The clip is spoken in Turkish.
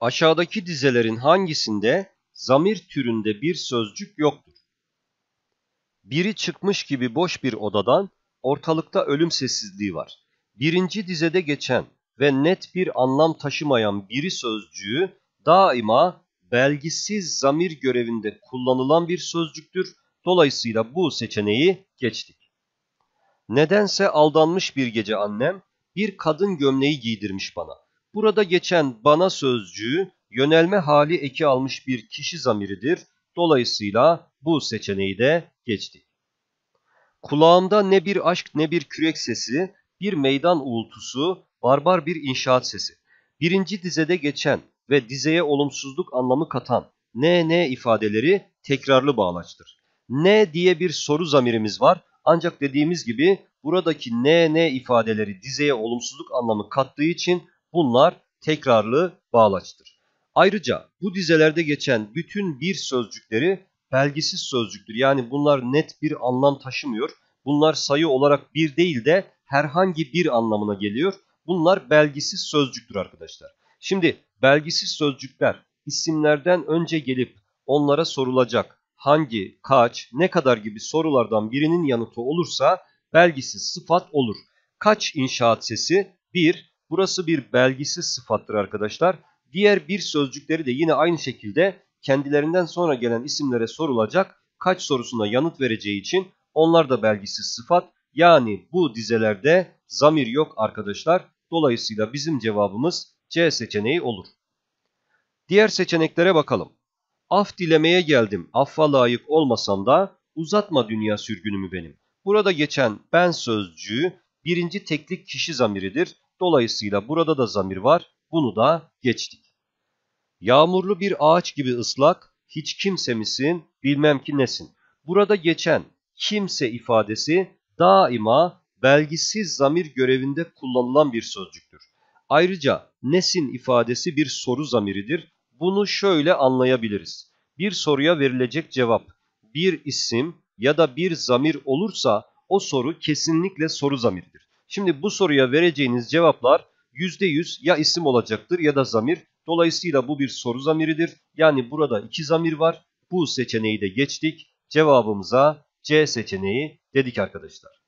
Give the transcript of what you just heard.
Aşağıdaki dizelerin hangisinde zamir türünde bir sözcük yoktur? Biri çıkmış gibi boş bir odadan ortalıkta ölüm sessizliği var. Birinci dizede geçen ve net bir anlam taşımayan biri sözcüğü daima belgisiz zamir görevinde kullanılan bir sözcüktür. Dolayısıyla bu seçeneği geçtik. Nedense aldanmış bir gece annem bir kadın gömleği giydirmiş bana. Burada geçen bana sözcüğü yönelme hali eki almış bir kişi zamiridir. Dolayısıyla bu seçeneği de geçtik. Kulağımda ne bir aşk ne bir kürek sesi, bir meydan uğultusu, barbar bir inşaat sesi. Birinci dizede geçen ve dizeye olumsuzluk anlamı katan ne ne ifadeleri tekrarlı bağlaçtır. Ne diye bir soru zamirimiz var ancak dediğimiz gibi buradaki ne ne ifadeleri dizeye olumsuzluk anlamı kattığı için Bunlar tekrarlı bağlaçtır. Ayrıca bu dizelerde geçen bütün bir sözcükleri belgisiz sözcüktür. Yani bunlar net bir anlam taşımıyor. Bunlar sayı olarak bir değil de herhangi bir anlamına geliyor. Bunlar belgisiz sözcüktür arkadaşlar. Şimdi belgisiz sözcükler isimlerden önce gelip onlara sorulacak hangi, kaç, ne kadar gibi sorulardan birinin yanıtı olursa belgisiz sıfat olur. Kaç inşaat sesi? 1. Burası bir belgisiz sıfattır arkadaşlar. Diğer bir sözcükleri de yine aynı şekilde kendilerinden sonra gelen isimlere sorulacak kaç sorusuna yanıt vereceği için onlar da belgisiz sıfat. Yani bu dizelerde zamir yok arkadaşlar. Dolayısıyla bizim cevabımız C seçeneği olur. Diğer seçeneklere bakalım. Af dilemeye geldim, affa layık olmasam da uzatma dünya sürgünümü benim. Burada geçen ben sözcüğü birinci teklik kişi zamiridir. Dolayısıyla burada da zamir var. Bunu da geçtik. Yağmurlu bir ağaç gibi ıslak, hiç kimse misin, bilmem ki nesin. Burada geçen kimse ifadesi daima belgisiz zamir görevinde kullanılan bir sözcüktür. Ayrıca nesin ifadesi bir soru zamiridir. Bunu şöyle anlayabiliriz. Bir soruya verilecek cevap bir isim ya da bir zamir olursa o soru kesinlikle soru zamiridir. Şimdi bu soruya vereceğiniz cevaplar %100 ya isim olacaktır ya da zamir. Dolayısıyla bu bir soru zamiridir. Yani burada iki zamir var. Bu seçeneği de geçtik. Cevabımıza C seçeneği dedik arkadaşlar.